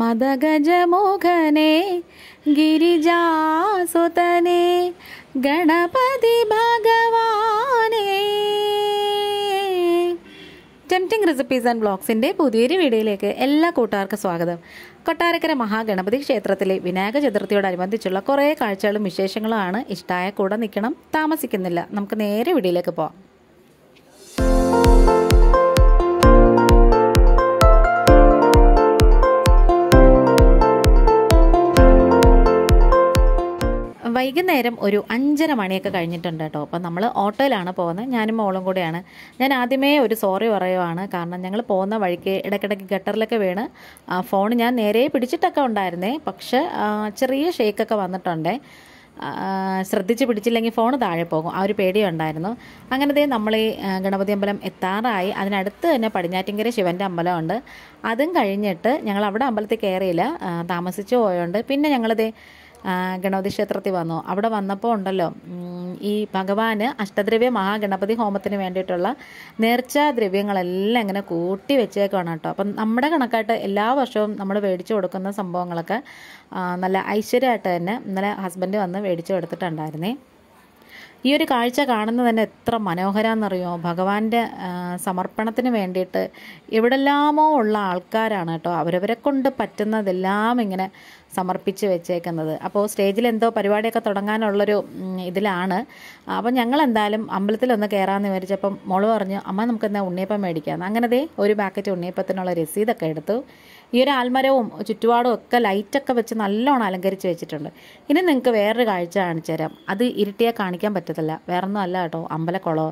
മദഗജമോഹനെ ഗിരിജാസുതനെ ഗണപതി ഭഗവാനെ tempting recipes and ബ്ലോഗ്സിൻ്റെ പുതിയൊരു വീഡിയോയിലേക്ക് എല്ലാ കൂട്ടുകാർക്കും സ്വാഗതം കൊട്ടാരക്കര മഹാഗണപതി ക്ഷേത്രത്തിലെ വിനായക ചതുർത്ഥിയോടനുബന്ധിച്ചുള്ള കുറേ കാഴ്ചകളും വിശേഷങ്ങളുമാണ് ഇഷ്ടമായ കൂടെ നിൽക്കണം താമസിക്കുന്നില്ല നമുക്ക് നേരെ വീഡിയോയിലേക്ക് പോകാം വൈകുന്നേരം ഒരു അഞ്ചര മണിയൊക്കെ കഴിഞ്ഞിട്ടുണ്ട് കേട്ടോ അപ്പോൾ നമ്മൾ ഓട്ടോയിലാണ് പോകുന്നത് ഞാനും മോളും കൂടെയാണ് ഞാൻ ആദ്യമേ ഒരു സോറി പറയുവാണ് കാരണം ഞങ്ങൾ പോകുന്ന വഴിക്ക് ഇടയ്ക്കിടയ്ക്ക് ഗട്ടറിലൊക്കെ വീണ് ഫോൺ ഞാൻ നേരെ പിടിച്ചിട്ടൊക്കെ ഉണ്ടായിരുന്നേ പക്ഷെ ചെറിയ ഷേക്കൊക്കെ വന്നിട്ടുണ്ടേ ശ്രദ്ധിച്ച് പിടിച്ചില്ലെങ്കിൽ ഫോൺ താഴെ പോകും ആ ഒരു പേടിയുണ്ടായിരുന്നു അങ്ങനത്തെ നമ്മൾ ഈ ഗണപതി അമ്പലം എത്താറായി അതിനടുത്ത് തന്നെ പടിഞ്ഞാറ്റിങ്കര ശിവൻ്റെ അമ്പലമുണ്ട് അതും കഴിഞ്ഞിട്ട് ഞങ്ങൾ അവിടെ അമ്പലത്തിൽ കയറിയില്ല താമസിച്ചു പോയോണ്ട് പിന്നെ ഞങ്ങളത് ഗണപതി ക്ഷേത്രത്തിൽ വന്നു അവിടെ വന്നപ്പോൾ ഉണ്ടല്ലോ ഈ ഭഗവാന് അഷ്ടദ്രവ്യ മഹാഗണപതി ഹോമത്തിന് വേണ്ടിയിട്ടുള്ള നേർച്ചാ ദ്രവ്യങ്ങളെല്ലാം ഇങ്ങനെ കൂട്ടി വെച്ചേക്കാണ് കേട്ടോ അപ്പം നമ്മുടെ കണക്കായിട്ട് എല്ലാ വർഷവും നമ്മൾ മേടിച്ചു കൊടുക്കുന്ന സംഭവങ്ങളൊക്കെ നല്ല ഐശ്വര്യമായിട്ട് തന്നെ ഇന്നലെ ഹസ്ബൻഡ് വന്ന് മേടിച്ചു കൊടുത്തിട്ടുണ്ടായിരുന്നേ ഈ ഒരു കാഴ്ച കാണുന്നത് തന്നെ എത്ര മനോഹരാന്നറിയോ ഭഗവാന്റെ സമർപ്പണത്തിന് വേണ്ടിയിട്ട് എവിടെല്ലാമോ ഉള്ള ആൾക്കാരാണ് കേട്ടോ അവരവരെ കൊണ്ട് പറ്റുന്നതെല്ലാം ഇങ്ങനെ സമർപ്പിച്ച് വെച്ചേക്കുന്നത് അപ്പോൾ സ്റ്റേജിൽ എന്തോ പരിപാടിയൊക്കെ തുടങ്ങാനുള്ളൊരു ഇതിലാണ് അപ്പോൾ ഞങ്ങൾ എന്തായാലും അമ്പലത്തിലൊന്ന് കയറാമെന്ന് വിചാരിച്ചപ്പം മോള് പറഞ്ഞു അമ്മ നമുക്കെന്താ ഉണ്ണിയപ്പം മേടിക്കാം അങ്ങനെ ദേ ഒരു പാക്കറ്റ് ഉണ്ണിയപ്പത്തിനുള്ള രസീതൊക്കെ എടുത്തു ഈ ഒരു ആൽമരവും ചുറ്റുപാടും ഒക്കെ ലൈറ്റൊക്കെ വെച്ച് നല്ലോണം അലങ്കരിച്ച് വെച്ചിട്ടുണ്ട് ഇനി നിങ്ങൾക്ക് വേറൊരു കാഴ്ച കാണിച്ചു തരാം അത് ഇരുട്ടിയെ കാണിക്കാൻ പറ്റത്തില്ല വേറൊന്നും അല്ല കേട്ടോ അമ്പലക്കുളമോ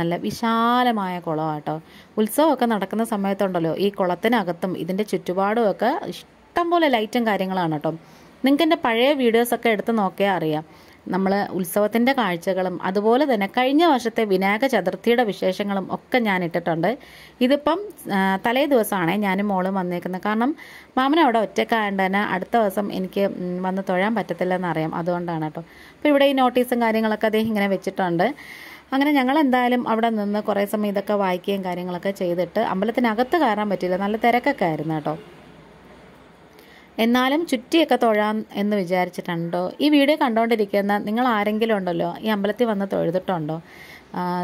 നല്ല വിശാലമായ കുളമാണ് കേട്ടോ ഉത്സവമൊക്കെ നടക്കുന്ന സമയത്തുണ്ടല്ലോ ഈ കുളത്തിനകത്തും ഇതിൻ്റെ ചുറ്റുപാടും ഒക്കെ ഇഷ്ടംപോലെ ലൈറ്റും കാര്യങ്ങളാണ് കേട്ടോ നിങ്ങൾക്ക് എൻ്റെ പഴയ വീഡിയോസൊക്കെ എടുത്ത് നോക്കിയാൽ അറിയാം നമ്മൾ ഉത്സവത്തിൻ്റെ കാഴ്ചകളും അതുപോലെ തന്നെ കഴിഞ്ഞ വർഷത്തെ വിനായക ചതുർത്ഥിയുടെ വിശേഷങ്ങളും ഒക്കെ ഞാൻ ഇട്ടിട്ടുണ്ട് ഇതിപ്പം തലേ ദിവസമാണ് ഞാനും മോളും വന്നേക്കുന്നത് കാരണം മാമൻ അവിടെ ഒറ്റക്കായത് തന്നെ അടുത്ത ദിവസം എനിക്ക് വന്ന് തൊഴാൻ അറിയാം അതുകൊണ്ടാണ് കേട്ടോ അപ്പോൾ ഇവിടെ ഈ നോട്ടീസും കാര്യങ്ങളൊക്കെ അദ്ദേഹം ഇങ്ങനെ വെച്ചിട്ടുണ്ട് അങ്ങനെ ഞങ്ങൾ എന്തായാലും അവിടെ നിന്ന് കുറേ സമയം ഇതൊക്കെ വായിക്കുകയും കാര്യങ്ങളൊക്കെ ചെയ്തിട്ട് അമ്പലത്തിനകത്ത് കയറാൻ പറ്റില്ല നല്ല തിരക്കൊക്കെ ആയിരുന്നു കേട്ടോ എന്നാലും ചുറ്റിയൊക്കെ തൊഴാം എന്ന് വിചാരിച്ചിട്ടുണ്ടോ ഈ വീഡിയോ കണ്ടുകൊണ്ടിരിക്കുന്ന നിങ്ങൾ ആരെങ്കിലും ഉണ്ടല്ലോ ഈ അമ്പലത്തിൽ വന്ന് തൊഴുതിട്ടുണ്ടോ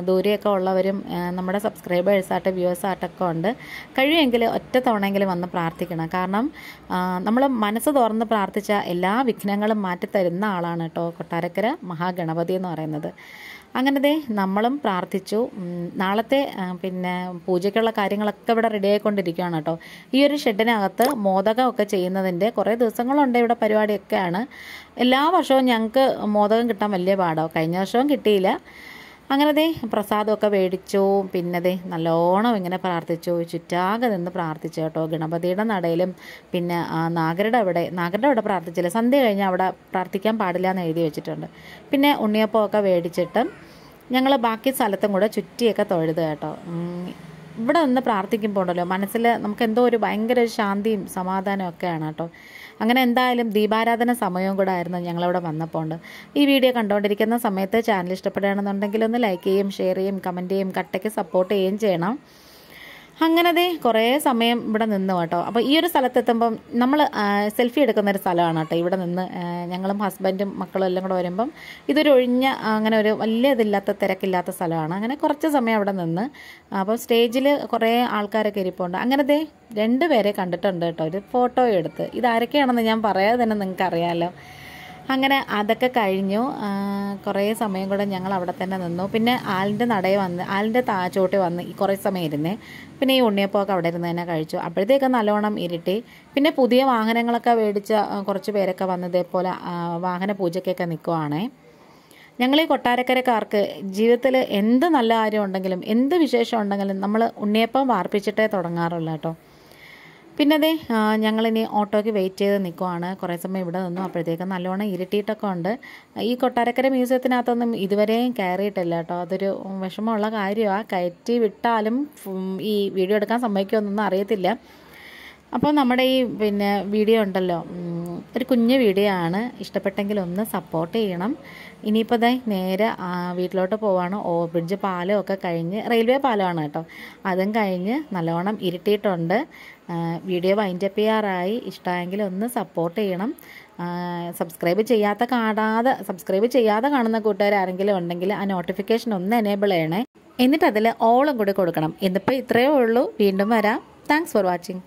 ദൂരെയൊക്കെ ഉള്ളവരും നമ്മുടെ സബ്സ്ക്രൈബേഴ്സായിട്ട് വ്യൂവേഴ്സായിട്ടൊക്കെ ഉണ്ട് കഴിയുമെങ്കിൽ ഒറ്റ തവണയെങ്കിലും വന്ന് പ്രാർത്ഥിക്കണം കാരണം നമ്മൾ മനസ്സ് തുറന്ന് പ്രാർത്ഥിച്ച എല്ലാ വിഘ്നങ്ങളും മാറ്റിത്തരുന്ന ആളാണ് കേട്ടോ കൊട്ടാരക്കര മഹാഗണപതി എന്ന് പറയുന്നത് അങ്ങനത്തെ നമ്മളും പ്രാർത്ഥിച്ചു നാളത്തെ പിന്നെ പൂജയ്ക്കുള്ള കാര്യങ്ങളൊക്കെ ഇവിടെ റെഡി ആയിക്കൊണ്ടിരിക്കുകയാണ് കേട്ടോ ഈ ഒരു ഷെഡിനകത്ത് മോദകമൊക്കെ ചെയ്യുന്നതിൻ്റെ കുറേ ദിവസങ്ങളുണ്ട് ഇവിടെ പരിപാടിയൊക്കെയാണ് എല്ലാ വർഷവും ഞങ്ങൾക്ക് മോദകം കിട്ടാൻ വലിയ പാടാവും കഴിഞ്ഞ വർഷവും കിട്ടിയില്ല അങ്ങനെ പ്രസാദമൊക്കെ മേടിച്ചു പിന്നെ ദേ നല്ലോണം ഇങ്ങനെ പ്രാർത്ഥിച്ചു ചുറ്റാകെ നിന്ന് പ്രാർത്ഥിച്ചു കേട്ടോ ഗണപതിയുടെ നടയിലും പിന്നെ നാഗരുടെ അവിടെ നാഗരുടെ അവിടെ പ്രാർത്ഥിച്ചില്ല സന്ധ്യ കഴിഞ്ഞാൽ അവിടെ പ്രാർത്ഥിക്കാൻ പാടില്ല എന്ന് എഴുതി വെച്ചിട്ടുണ്ട് പിന്നെ ഉണ്ണിയപ്പമൊക്കെ മേടിച്ചിട്ട് ഞങ്ങൾ ബാക്കി സ്ഥലത്തും കൂടെ ചുറ്റിയൊക്കെ തൊഴുത് കേട്ടോ ഇവിടെ നിന്ന് പ്രാർത്ഥിക്കുമ്പോൾ ഉണ്ടല്ലോ മനസ്സിൽ നമുക്ക് എന്തോ ഒരു ഭയങ്കര ശാന്തിയും സമാധാനമൊക്കെയാണ് കേട്ടോ അങ്ങനെ എന്തായാലും ദീപാരാധന സമയവും കൂടെ ആയിരുന്നു ഞങ്ങളവിടെ വന്നപ്പോൾ ഈ വീഡിയോ കണ്ടുകൊണ്ടിരിക്കുന്ന സമയത്ത് ചാനൽ ഇഷ്ടപ്പെടുകയാണെന്നുണ്ടെങ്കിൽ ഒന്ന് ലൈക്ക് ചെയ്യും ഷെയർ ചെയ്യും കമൻറ്റ് ചെയ്യും കട്ടയ്ക്ക് സപ്പോർട്ട് ചെയ്യുകയും ചെയ്യണം അങ്ങനതെ കുറേ സമയം ഇവിടെ നിന്ന് കേട്ടോ അപ്പോൾ ഈ ഒരു സ്ഥലത്തെത്തുമ്പം നമ്മൾ സെൽഫി എടുക്കുന്ന ഒരു സ്ഥലമാണ് കേട്ടോ ഇവിടെ നിന്ന് ഞങ്ങളും ഹസ്ബൻഡും മക്കളും എല്ലാം കൂടെ വരുമ്പം ഇതൊരു ഒഴിഞ്ഞ അങ്ങനെ ഒരു വലിയ ഇതില്ലാത്ത തിരക്കില്ലാത്ത സ്ഥലമാണ് അങ്ങനെ കുറച്ച് സമയം അവിടെ നിന്ന് അപ്പോൾ സ്റ്റേജിൽ കുറേ ആൾക്കാരൊക്കെ ഇരിപ്പുണ്ട് അങ്ങനത്തെ രണ്ട് പേരെ കണ്ടിട്ടുണ്ട് കേട്ടോ ഒരു ഫോട്ടോ എടുത്ത് ഇതാരൊക്കെയാണെന്ന് ഞാൻ പറയാതെ തന്നെ നിങ്ങൾക്ക് അറിയാമല്ലോ അങ്ങനെ അതൊക്കെ കഴിഞ്ഞു കുറേ സമയം കൂടെ ഞങ്ങൾ അവിടെ തന്നെ നിന്നു പിന്നെ ആലിൻ്റെ നടയെ വന്ന് ആലിൻ്റെ താച്ചോട്ടി ചോട്ടി വന്ന് കുറേ സമയം ഇരുന്ന് പിന്നെ ഈ ഉണ്ണിയപ്പമൊക്കെ അവിടെ ഇരുന്ന് തന്നെ കഴിച്ചു അപ്പോഴത്തേക്ക് നല്ലോണം ഇരുട്ടി പിന്നെ പുതിയ വാഹനങ്ങളൊക്കെ മേടിച്ച കുറച്ച് പേരൊക്കെ വന്നതേപോലെ വാഹന പൂജയ്ക്കൊക്കെ നിൽക്കുവാണേ ഞങ്ങൾ ഈ കൊട്ടാരക്കരക്കാർക്ക് ജീവിതത്തിൽ എന്ത് നല്ല കാര്യം ഉണ്ടെങ്കിലും എന്ത് വിശേഷം ഉണ്ടെങ്കിലും നമ്മൾ ഉണ്ണിയപ്പം വാർപ്പിച്ചിട്ടേ തുടങ്ങാറുള്ളൂ കേട്ടോ പിന്നെ അതെ ഞങ്ങളിനി ഓട്ടോയ്ക്ക് വെയിറ്റ് ചെയ്ത് നിൽക്കുവാണ് കുറേ സമയം ഇവിടെ നിന്നു അപ്പോഴത്തേക്കും നല്ലോണം ഇരുട്ടിയിട്ടൊക്കെ ഉണ്ട് ഈ കൊട്ടാരക്കര മ്യൂസിയത്തിനകത്തൊന്നും ഇതുവരെയും കയറിയിട്ടില്ല കേട്ടോ അതൊരു വിഷമമുള്ള കാര്യമാണ് കയറ്റി വിട്ടാലും ഈ വീഡിയോ എടുക്കാൻ സമ്മതിക്കുമെന്നൊന്നും അറിയത്തില്ല അപ്പോൾ നമ്മുടെ ഈ പിന്നെ വീഡിയോ ഉണ്ടല്ലോ ഒരു കുഞ്ഞ് വീഡിയോ ആണ് ഇഷ്ടപ്പെട്ടെങ്കിൽ ഒന്ന് സപ്പോർട്ട് ചെയ്യണം ഇനിയിപ്പോൾ ദൈ നേരെ വീട്ടിലോട്ട് പോവാണ് ഓവർ ബ്രിഡ്ജ് പാലം ഒക്കെ കഴിഞ്ഞ് റെയിൽവേ പാലമാണ് കേട്ടോ അതും കഴിഞ്ഞ് നല്ലോണം ഇരുട്ടിയിട്ടുണ്ട് വീഡിയോ വൈൻഡപ്പ് ചെയ്യാറായി ഇഷ്ടമെങ്കിൽ ഒന്ന് സപ്പോർട്ട് ചെയ്യണം സബ്സ്ക്രൈബ് ചെയ്യാത്ത കാണാതെ സബ്സ്ക്രൈബ് ചെയ്യാതെ കാണുന്ന കൂട്ടുകാർ ആരെങ്കിലും ഉണ്ടെങ്കിൽ ആ നോട്ടിഫിക്കേഷൻ ഒന്ന് എനേബിൾ ചെയ്യണേ എന്നിട്ട് അതിൽ ഓളും കൂടി കൊടുക്കണം ഇന്നിപ്പോൾ ഇത്രയേ ഉള്ളൂ വീണ്ടും വരാം താങ്ക്സ് ഫോർ വാച്ചിങ്